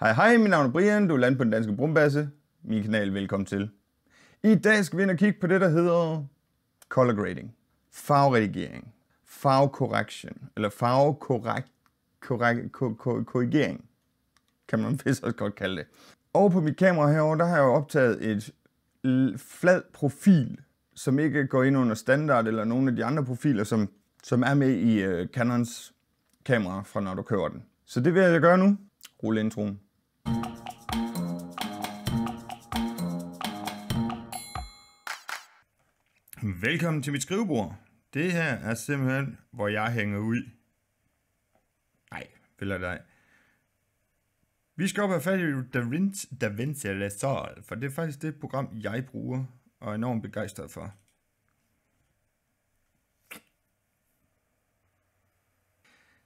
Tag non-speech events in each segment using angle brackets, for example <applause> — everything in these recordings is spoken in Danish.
Hej hej, mit navn er Brian, du er landet på den danske brumbasse. Min kanal, velkommen til. I dag skal vi ind og kigge på det, der hedder color grading, farveredigering, farvekorrektion, eller farvekorrekt, korrekt, korrigering, kan man vist også godt kalde det. Og på mit kamera herovre, der har jeg optaget et flad profil, som ikke går ind under standard eller nogle af de andre profiler, som, som er med i uh, Canons kamera fra når du kører den. Så det vil jeg gøre nu. Rulle introen. Velkommen til mit skrivebord. Det her er simpelthen, hvor jeg hænger ud. Nej, eller dig. Vi skal op og have fat i DaVinci, Vinci Resolve, for det er faktisk det program, jeg bruger og er enormt begejstret for.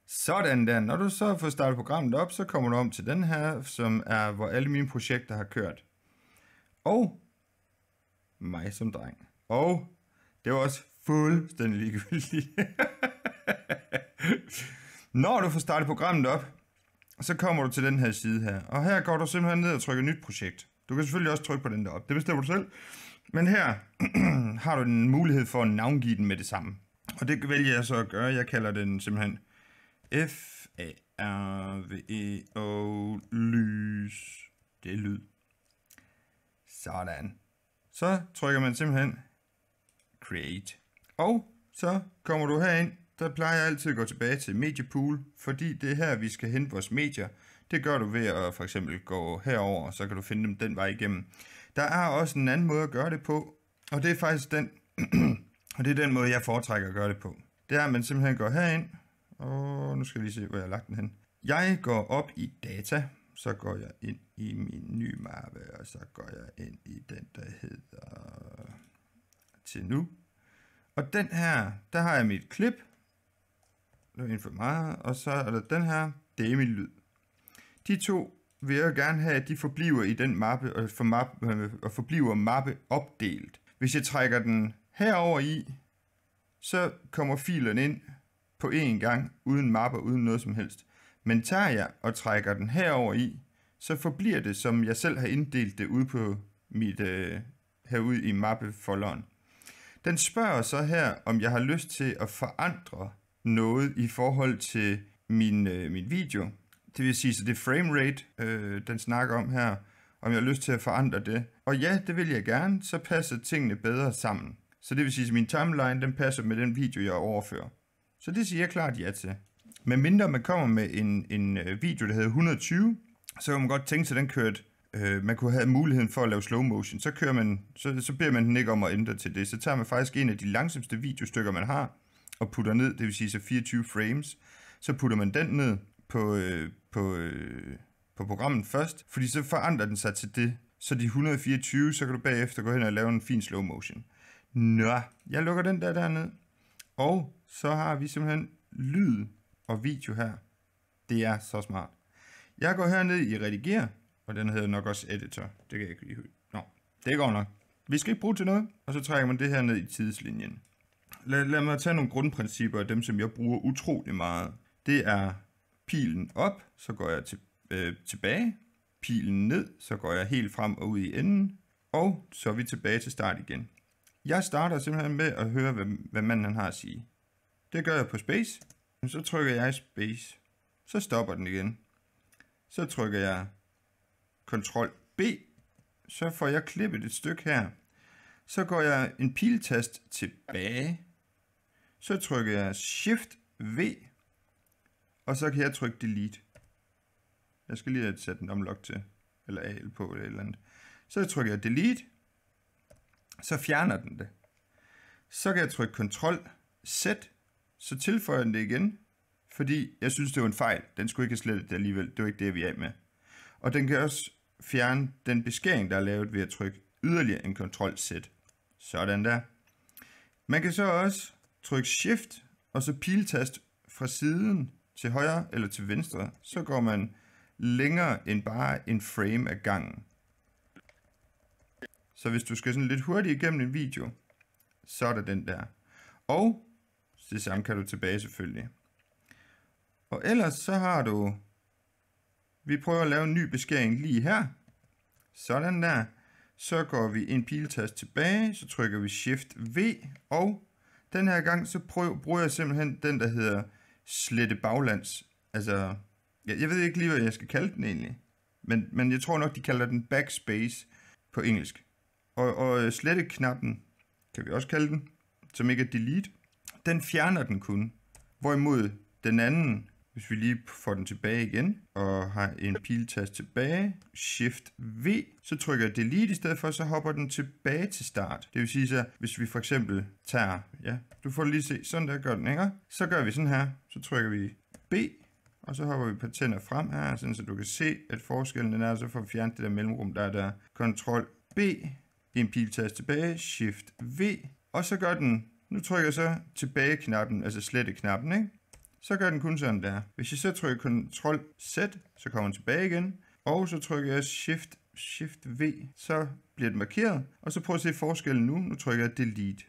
Sådan der. Når du så får startet programmet op, så kommer du om til den her, som er, hvor alle mine projekter har kørt. Og mig som dreng. Og det var også fuldstændig ligegyldigt. <laughs> Når du får startet programmet op, så kommer du til den her side her. Og her går du simpelthen ned og trykker nyt projekt. Du kan selvfølgelig også trykke på den deroppe. Det bestemmer du selv. Men her <clears throat> har du en mulighed for at navngive den med det samme. Og det vælger jeg så at gøre. Jeg kalder den simpelthen f a r v e o lys. Det er lyd. Sådan. Så trykker man simpelthen Create. Og så kommer du herind, der plejer jeg altid at gå tilbage til mediepool, fordi det er her, vi skal hente vores medier. Det gør du ved at for eksempel gå herover, og så kan du finde dem den vej igennem. Der er også en anden måde at gøre det på, og det er faktisk den, <clears throat> og det er den måde, jeg foretrækker at gøre det på. Det er, at man simpelthen går herind, og nu skal vi se, hvor jeg har lagt den hen. Jeg går op i data, så går jeg ind i min nye mappe, og så går jeg ind i den, der hedder til nu. Og den her, der har jeg mit klip. Nu er for meget. Og så er der den her, det er min lyd. De to vil jeg gerne have, at de forbliver i den mappe, og, øh, for map, øh, og forbliver mappe opdelt. Hvis jeg trækker den herover i, så kommer filen ind på én gang, uden mapper, uden noget som helst. Men tager jeg og trækker den herover i, så forbliver det, som jeg selv har inddelt det ude på mit, øh, herude i mappefolderen. Den spørger så her, om jeg har lyst til at forandre noget i forhold til min, øh, min video. Det vil sige, så det er framerate, øh, den snakker om her, om jeg har lyst til at forandre det. Og ja, det vil jeg gerne, så passer tingene bedre sammen. Så det vil sige, at min timeline den passer med den video, jeg overfører. Så det siger jeg klart ja til. Men mindre man kommer med en, en øh, video, der hedder 120, så kan man godt tænke sig, at den kørte øh, man kunne have muligheden for at lave slow motion, så, kører man, så, så beder man den ikke om at ændre til det. Så tager man faktisk en af de langsomste videostykker, man har, og putter ned, det vil sige så 24 frames, så putter man den ned på, øh, på, øh, på programmet først, fordi så forandrer den sig til det. Så de 124, så kan du bagefter gå hen og lave en fin slow motion. Nå, jeg lukker den der derned. Og så har vi simpelthen lyd og video her. Det er så smart. Jeg går herned i rediger, og den hedder nok også editor. Det kan jeg ikke lige Nå, det går nok. Vi skal ikke bruge til noget, og så trækker man det her ned i tidslinjen. Lad, lad mig tage nogle grundprincipper af dem, som jeg bruger utrolig meget. Det er pilen op, så går jeg til, øh, tilbage. Pilen ned, så går jeg helt frem og ud i enden. Og så er vi tilbage til start igen. Jeg starter simpelthen med at høre, hvad, hvad manden har at sige. Det gør jeg på space. Så trykker jeg space. Så stopper den igen. Så trykker jeg Ctrl B, så får jeg klippet et stykke her. Så går jeg en piltast tilbage, så trykker jeg Shift V, og så kan jeg trykke Delete. Jeg skal lige sætte en omlog til, eller AL på, eller et eller andet. Så trykker jeg Delete, så fjerner den det. Så kan jeg trykke Ctrl Z, så tilføjer den det igen, fordi jeg synes, det var en fejl. Den skulle ikke have slettet det alligevel. Det var ikke det, vi er af med. Og den kan også fjerne den beskæring, der er lavet ved at trykke yderligere en kontrol Z. Sådan der. Man kan så også trykke Shift og så piltast fra siden til højre eller til venstre, så går man længere end bare en frame ad gangen. Så hvis du skal sådan lidt hurtigt igennem en video, så er der den der. Og det samme kan du tilbage selvfølgelig. Og ellers så har du vi prøver at lave en ny beskæring lige her. Sådan der. Så går vi en piltast tilbage, så trykker vi Shift V, og den her gang så prøv, bruger jeg simpelthen den, der hedder slette baglands. Altså, jeg, jeg ved ikke lige, hvad jeg skal kalde den egentlig. Men, men jeg tror nok, de kalder den backspace på engelsk. Og, og øh, slette-knappen, kan vi også kalde den, som ikke er delete, den fjerner den kun. Hvorimod den anden, hvis vi lige får den tilbage igen, og har en piltast tilbage, Shift V, så trykker jeg Delete i stedet for, så hopper den tilbage til start. Det vil sige så, hvis vi for eksempel tager, ja, du får lige se, sådan der gør den, ikke? Så gør vi sådan her, så trykker vi B, og så hopper vi tænder frem her, sådan så du kan se, at forskellen den er, så får vi fjernet det der mellemrum, der er der. Ctrl B, en piltast tilbage, Shift V, og så gør den, nu trykker jeg så tilbage-knappen, altså slette-knappen, ikke? så gør den kun sådan der. Hvis jeg så trykker Ctrl Z, så kommer den tilbage igen, og så trykker jeg Shift Shift V, så bliver den markeret, og så prøv at se forskellen nu. Nu trykker jeg Delete.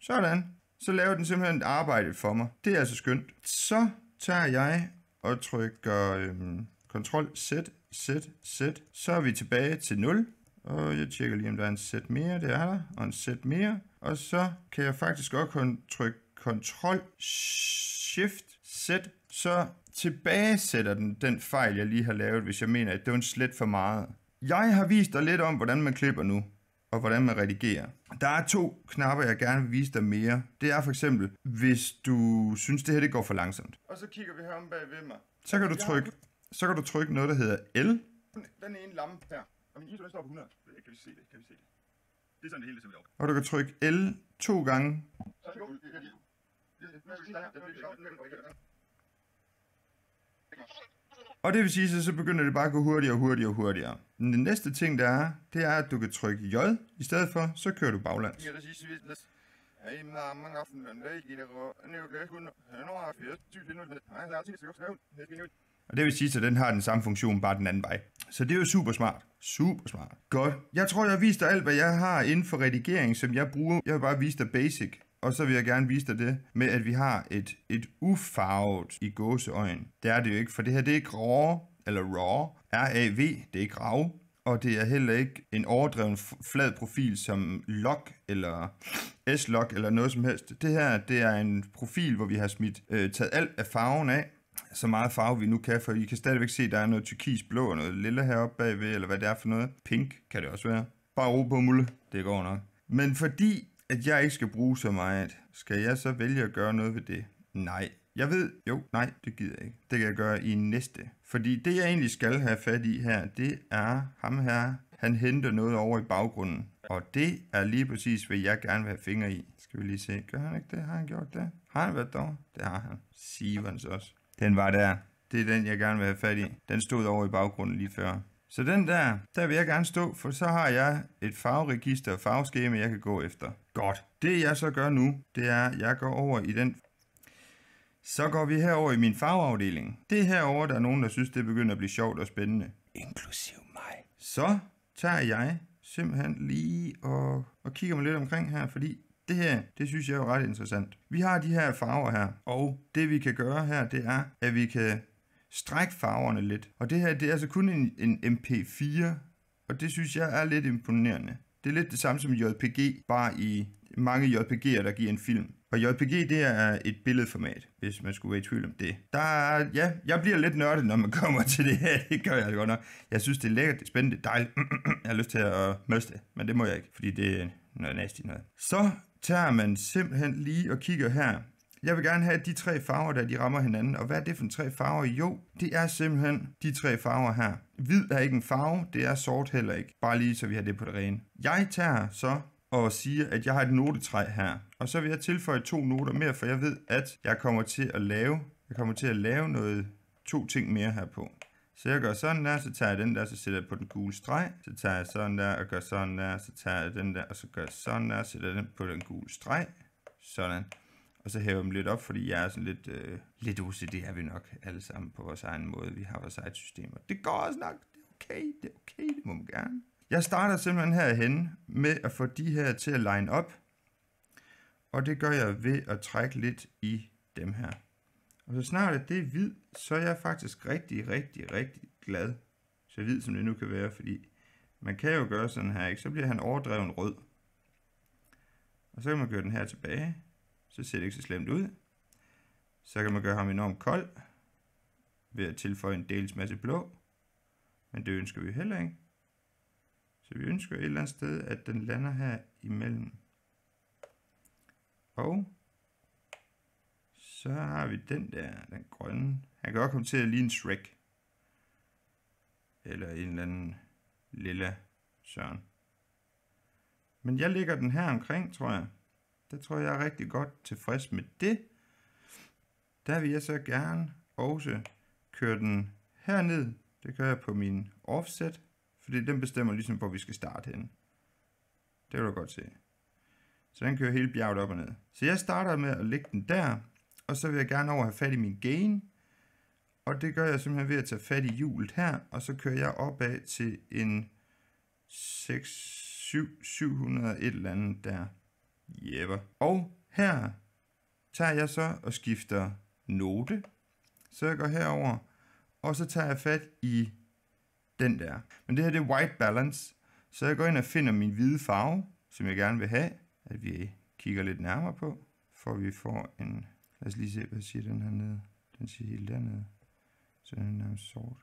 Sådan. Så laver den simpelthen et arbejde for mig. Det er altså skønt. Så tager jeg og trykker øhm, Ctrl Z, Z, Z. Så er vi tilbage til 0. Og jeg tjekker lige, om der er en sæt mere. Det er der. Og en sæt mere. Og så kan jeg faktisk også trykke Ctrl Shift sæt, så tilbagesætter den den fejl, jeg lige har lavet, hvis jeg mener, at det var en slet for meget. Jeg har vist dig lidt om, hvordan man klipper nu, og hvordan man redigerer. Der er to knapper, jeg gerne vil vise dig mere. Det er for eksempel, hvis du synes, det her det går for langsomt. Og så kigger vi herom bag ved mig. Så kan du trykke, så kan du trykke noget, der hedder L. Den ene lampe her, og min ISO står på 100. Kan vi se det? Kan vi se det? Det er sådan det hele, det ser op. Og du kan trykke L to gange. Så og det vil sige, så, så begynder det bare at gå hurtigere og hurtigere og hurtigere. Men den næste ting, der er, det er, at du kan trykke J. I stedet for, så kører du baglands. Og det vil sige, at den har den samme funktion, bare den anden vej. Så det er jo super smart. Super smart. Godt. Jeg tror, jeg har vist dig alt, hvad jeg har inden for redigering, som jeg bruger. Jeg vil bare vise dig basic. Og så vil jeg gerne vise dig det med, at vi har et, et ufarvet i gåseøjen. Det er det jo ikke, for det her det er ikke raw, eller raw, R-A-V, det er ikke og det er heller ikke en overdreven flad profil som lock eller S-lock eller noget som helst. Det her det er en profil, hvor vi har smidt øh, taget alt af farven af, så meget farve vi nu kan, for I kan stadigvæk se, at der er noget turkis blå og noget lilla heroppe bagved, eller hvad det er for noget. Pink kan det også være. Bare ro på, Mulle. Det går nok. Men fordi at jeg ikke skal bruge så meget, skal jeg så vælge at gøre noget ved det? Nej. Jeg ved, jo, nej, det gider jeg ikke. Det kan jeg gøre i næste. Fordi det, jeg egentlig skal have fat i her, det er ham her. Han henter noget over i baggrunden. Og det er lige præcis, hvad jeg gerne vil have fingre i. Skal vi lige se. Gør han ikke det? Har han gjort det? Har han været dog? Det har han. Sivans også. Den var der. Det er den, jeg gerne vil have fat i. Den stod over i baggrunden lige før. Så den der, der vil jeg gerne stå, for så har jeg et farveregister og farveskema, jeg kan gå efter. Godt. Det jeg så gør nu, det er, at jeg går over i den. Så går vi herover i min farveafdeling. Det er herover der er nogen, der synes, det begynder at blive sjovt og spændende. Inklusiv mig. Så tager jeg simpelthen lige og, og kigger mig lidt omkring her, fordi det her, det synes jeg er ret interessant. Vi har de her farver her, og det vi kan gøre her, det er, at vi kan stræk farverne lidt. Og det her, det er altså kun en, en MP4, og det synes jeg er lidt imponerende. Det er lidt det samme som JPG, bare i mange JPG'er, der giver en film. Og JPG, det er et billedformat, hvis man skulle være i tvivl om det. Der er, ja, jeg bliver lidt nørdet, når man <laughs> kommer til det her. Det gør jeg altså godt nok. Jeg synes, det er lækkert, det er spændende, det er dejligt. <clears throat> jeg har lyst til at øh, møste, men det må jeg ikke, fordi det er noget nasty noget. Så tager man simpelthen lige og kigger her jeg vil gerne have, de tre farver der, de rammer hinanden. Og hvad er det for tre farver? Jo, det er simpelthen de tre farver her. Hvid er ikke en farve, det er sort heller ikke. Bare lige så vi har det på det rene. Jeg tager så og siger, at jeg har et notetræ her. Og så vil jeg tilføje to noter mere, for jeg ved, at jeg kommer til at lave, jeg kommer til at lave noget, to ting mere her på. Så jeg gør sådan der, så tager jeg den der, så sætter jeg på den gule streg, så tager jeg sådan der, og gør sådan der, så tager jeg den der, og så gør jeg sådan der, så sætter jeg den på den gule streg. Sådan og så hæver dem lidt op, fordi jeg er sådan lidt, øh, lidt OCD er vi nok alle sammen på vores egen måde. Vi har vores eget system, og det går også nok. Det er okay, det er okay, det må man gerne. Jeg starter simpelthen herhen med at få de her til at line op, og det gør jeg ved at trække lidt i dem her. Og så snart at det er hvid, så er jeg faktisk rigtig, rigtig, rigtig glad. Så hvid som det nu kan være, fordi man kan jo gøre sådan her, ikke? så bliver han overdreven rød. Og så kan man gøre den her tilbage, så ser det ikke så slemt ud. Så kan man gøre ham enormt kold ved at tilføje en dels masse blå, men det ønsker vi heller ikke. Så vi ønsker et eller andet sted, at den lander her imellem. Og så har vi den der, den grønne. Han kan også komme til at ligne Shrek. Eller en eller anden lilla søren. Men jeg lægger den her omkring, tror jeg der tror jeg, er rigtig godt tilfreds med det. Der vil jeg så gerne også køre den herned. Det gør jeg på min offset, fordi den bestemmer ligesom, hvor vi skal starte henne. Det vil du godt se. Så den kører hele bjerget op og ned. Så jeg starter med at lægge den der, og så vil jeg gerne over have fat i min gain. Og det gør jeg simpelthen ved at tage fat i hjulet her, og så kører jeg opad til en 6, 7, 700 et eller andet der. Jeppe. Og her tager jeg så og skifter note. Så jeg går herover, og så tager jeg fat i den der. Men det her det er white balance. Så jeg går ind og finder min hvide farve, som jeg gerne vil have, at vi kigger lidt nærmere på, for vi får en... Lad os lige se, hvad siger den her nede. Den siger helt dernede. Så den er nærmest sort.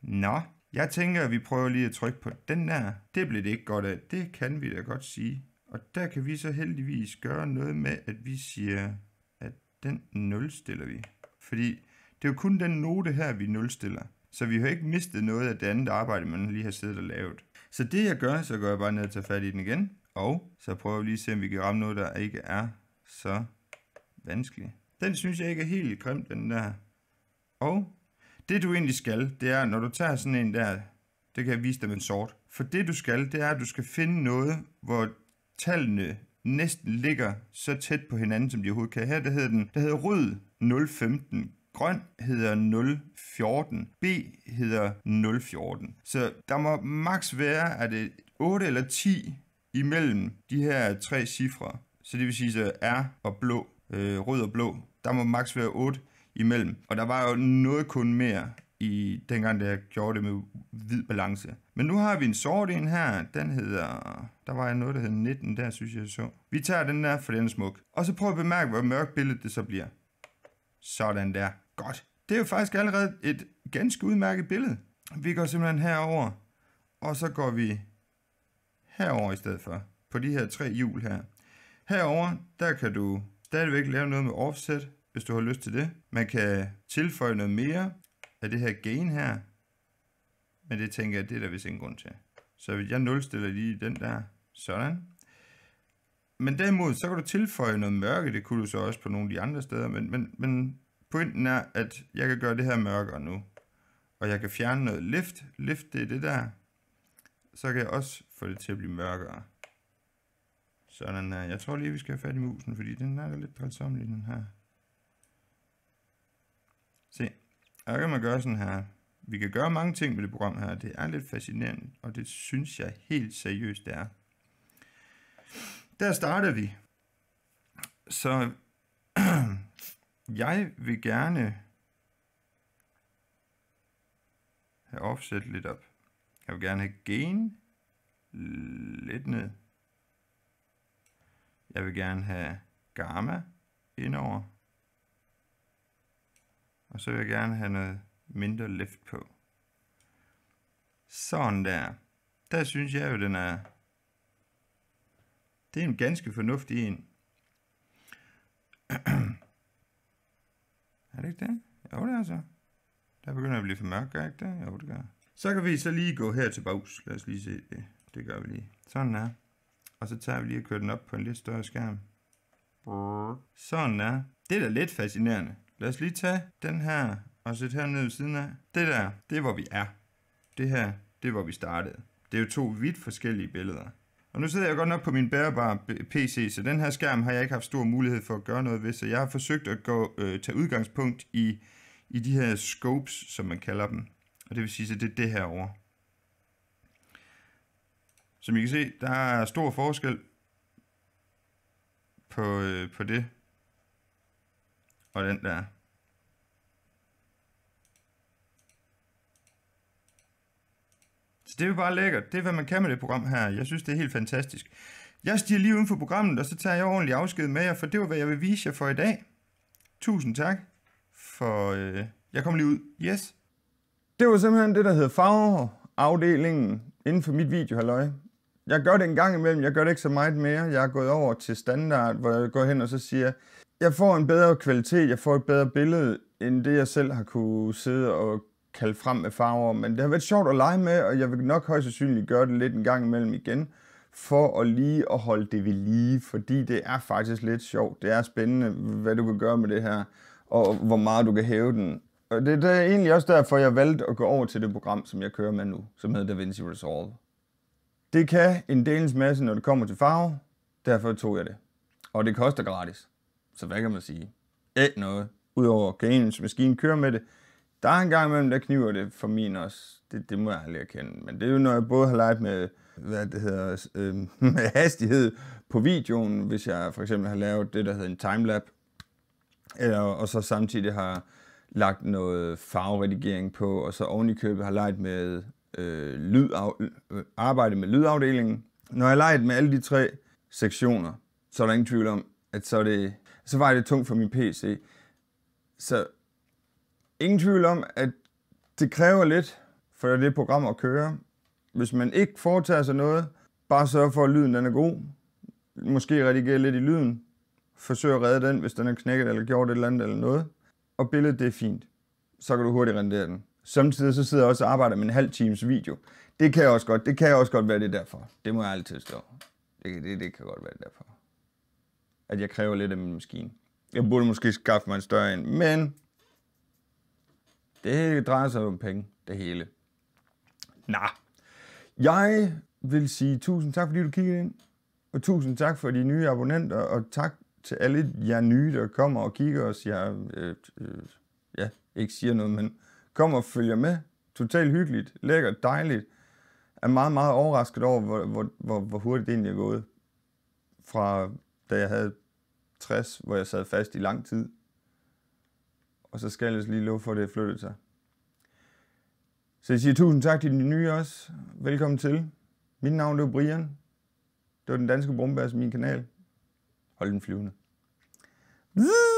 Nå, jeg tænker, at vi prøver lige at trykke på den der. Det blev det ikke godt af. Det kan vi da godt sige. Og der kan vi så heldigvis gøre noget med, at vi siger, at den nulstiller vi. Fordi det er jo kun den note her, vi nulstiller. Så vi har ikke mistet noget af det andet arbejde, man lige har siddet og lavet. Så det jeg gør, så går jeg bare ned og tager fat i den igen. Og så prøver vi lige at se, om vi kan ramme noget, der ikke er så vanskeligt. Den synes jeg ikke er helt grim, den der. Og det du egentlig skal, det er, når du tager sådan en der, det kan jeg vise dig med en sort. For det du skal, det er, at du skal finde noget, hvor tallene næsten ligger så tæt på hinanden, som de overhovedet kan. Her der hedder den, der hedder rød 015, grøn hedder 014, B hedder 014. Så der må maks være, at det 8 eller 10 imellem de her tre cifre. Så det vil sige, så R og blå, øh, rød og blå, der må maks være 8 imellem. Og der var jo noget kun mere i dengang, da jeg gjorde det med hvid balance. Men nu har vi en sort en her, den hedder, der var noget, der hed 19, der synes jeg så. Vi tager den der, for den er smuk. Og så prøv at bemærke, hvor mørkt billedet det så bliver. Sådan der. Godt. Det er jo faktisk allerede et ganske udmærket billede. Vi går simpelthen herover, og så går vi herover i stedet for, på de her tre hjul her. Herover der kan du stadigvæk lave noget med offset, hvis du har lyst til det. Man kan tilføje noget mere af det her gain her. Men det tænker jeg, det er der vist ingen grund til. Så jeg nulstiller lige den der. Sådan. Men derimod, så kan du tilføje noget mørke. Det kunne du så også på nogle af de andre steder. Men, men, men pointen er, at jeg kan gøre det her mørkere nu. Og jeg kan fjerne noget lift. Lift, det er det der. Så kan jeg også få det til at blive mørkere. Sådan her. Jeg tror lige, vi skal have fat i musen, fordi den er lidt trælsommelig, den her. Se, der kan man gøre sådan her. Vi kan gøre mange ting med det program her. Det er lidt fascinerende, og det synes jeg helt seriøst, det er. Der starter vi. Så <clears throat> jeg vil gerne have offset lidt op. Jeg vil gerne have gain lidt ned. Jeg vil gerne have gamma indover. Og så vil jeg gerne have noget mindre lift på. Sådan der. Der synes jeg jo, den er... Det er en ganske fornuftig en. <clears throat> er det ikke det? Jo, det er så. Der begynder at blive for mørkt, gør ikke det? Jo, det gør. Så kan vi så lige gå her til bags. Lad os lige se det. Det gør vi lige. Sådan er. Og så tager vi lige og kører den op på en lidt større skærm. Mm. Sådan der. Det er da lidt fascinerende. Lad os lige tage den her og sætte hernede ved siden af. Det der, det er hvor vi er. Det her, det er hvor vi startede. Det er jo to vidt forskellige billeder. Og nu sidder jeg godt nok på min bærbare PC, så den her skærm har jeg ikke haft stor mulighed for at gøre noget ved, så jeg har forsøgt at gå, øh, tage udgangspunkt i, i de her scopes, som man kalder dem. Og det vil sige, at det er det her over. Som I kan se, der er stor forskel på, øh, på det og den der. Så det er jo bare lækkert. Det er, hvad man kan med det program her. Jeg synes, det er helt fantastisk. Jeg stiger lige uden for programmet, og så tager jeg ordentlig afsked med jer, for det var, hvad jeg vil vise jer for i dag. Tusind tak, for øh, jeg kommer lige ud. Yes. Det var simpelthen det, der hedder farveafdelingen inden for mit video, halløj. Jeg gør det en gang imellem, jeg gør det ikke så meget mere. Jeg er gået over til standard, hvor jeg går hen og så siger, jeg får en bedre kvalitet, jeg får et bedre billede, end det jeg selv har kunne sidde og kalde frem med farver. Men det har været sjovt at lege med, og jeg vil nok højst sandsynligt gøre det lidt en gang imellem igen, for at lige at holde det ved lige, fordi det er faktisk lidt sjovt. Det er spændende, hvad du kan gøre med det her, og hvor meget du kan hæve den. Og det er egentlig også derfor, jeg valgte at gå over til det program, som jeg kører med nu, som hedder DaVinci Resolve. Det kan en delens masse, når det kommer til farve, derfor tog jeg det. Og det koster gratis. Så hvad kan man sige? Ikke noget. Udover kanens maskine kører med det. Der er en gang imellem, der kniver det for min også. Det, det må jeg aldrig erkende. Men det er jo, når jeg både har leget med, hvad det hedder, øh, <laughs> med hastighed på videoen, hvis jeg for eksempel har lavet det, der hedder en timelap, eller, og så samtidig har lagt noget farveredigering på, og så oven i købet har leget med øh, lydaf, øh, arbejde med lydafdelingen. Når jeg har leget med alle de tre sektioner, så er der ingen tvivl om, at så er det så var det tungt for min PC. Så ingen tvivl om, at det kræver lidt for det program at køre. Hvis man ikke foretager sig noget, bare sørg for, at lyden den er god. Måske redigere lidt i lyden. Forsøg at redde den, hvis den er knækket eller gjort et eller andet eller noget. Og billedet det er fint. Så kan du hurtigt rendere den. Samtidig så sidder jeg også og arbejder med en halv times video. Det kan jeg også godt, det kan jeg også godt være det derfor. Det må jeg altid stå. Det, det, det kan godt være det derfor at jeg kræver lidt af min maskine. Jeg burde måske skaffe mig en større en, men det drejer sig om penge, det hele. Nå, jeg vil sige tusind tak, fordi du kiggede ind, og tusind tak for de nye abonnenter, og tak til alle jer nye, der kommer og kigger os. Jeg øh, øh, ja, ikke siger noget, men kommer og følger med. Totalt hyggeligt, lækkert, dejligt. Er meget, meget overrasket over, hvor, hvor, hvor, hvor hurtigt det egentlig er gået. Fra da jeg havde 60, hvor jeg sad fast i lang tid. Og så skal jeg altså lige love for, at det flyttede sig. Så jeg siger tusind tak til de nye også. Velkommen til. Mit navn er Brian. Det var den danske brumbærs min kanal. Hold den flyvende. Zzz!